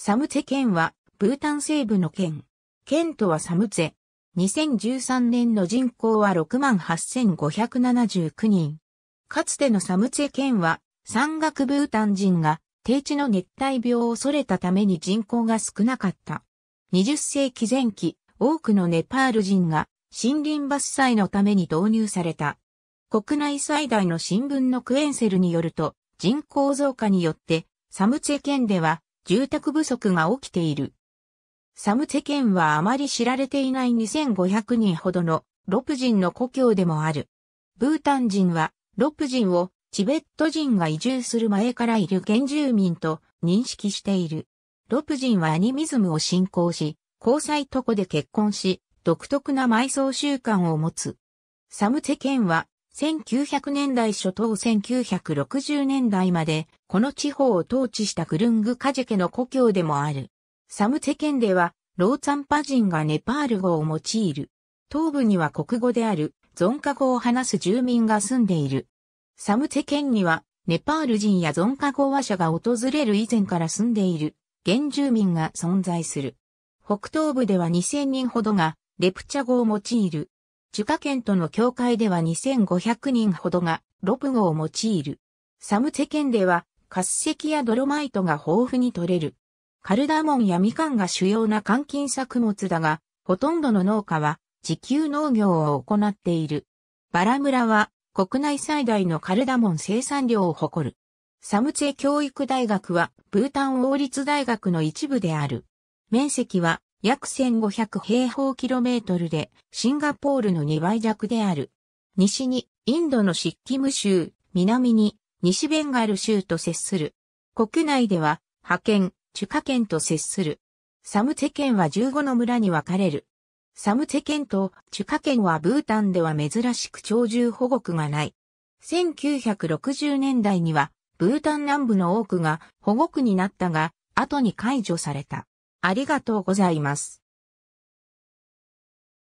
サムツェ県は、ブータン西部の県。県都はサムツェ。2013年の人口は68,579人。かつてのサムツェ県は、山岳ブータン人が、低地の熱帯病を恐れたために人口が少なかった。20世紀前期、多くのネパール人が、森林伐採のために導入された。国内最大の新聞のクエンセルによると、人口増加によって、サムツェ県では、住宅不足が起きている。サムテ県はあまり知られていない2500人ほどのロプ人の故郷でもある。ブータン人はロプ人をチベット人が移住する前からいる原住民と認識している。ロプ人はアニミズムを信仰し、交際とこで結婚し、独特な埋葬習慣を持つ。サムテ県は1900年代初頭1960年代まで、この地方を統治したクルングカジェケの故郷でもある。サムテェ県では、ローツァンパ人がネパール語を用いる。東部には国語である、ゾンカ語を話す住民が住んでいる。サムテェ県には、ネパール人やゾンカ語話者が訪れる以前から住んでいる、原住民が存在する。北東部では2000人ほどが、レプチャ語を用いる。樹花県との境界では2500人ほどがロプゴを用いる。サムツェ県では滑石やドロマイトが豊富に取れる。カルダモンやミカンが主要な換金作物だが、ほとんどの農家は自給農業を行っている。バラ村は国内最大のカルダモン生産量を誇る。サムツェ教育大学はブータン王立大学の一部である。面積は約1500平方キロメートルで、シンガポールの2倍弱である。西にインドのシッキム州、南に西ベンガル州と接する。国内では、派遣、ュカ県と接する。サムテ県は15の村に分かれる。サムテ県とュカ県はブータンでは珍しく鳥獣保護区がない。1960年代には、ブータン南部の多くが保護区になったが、後に解除された。ありがとうございます。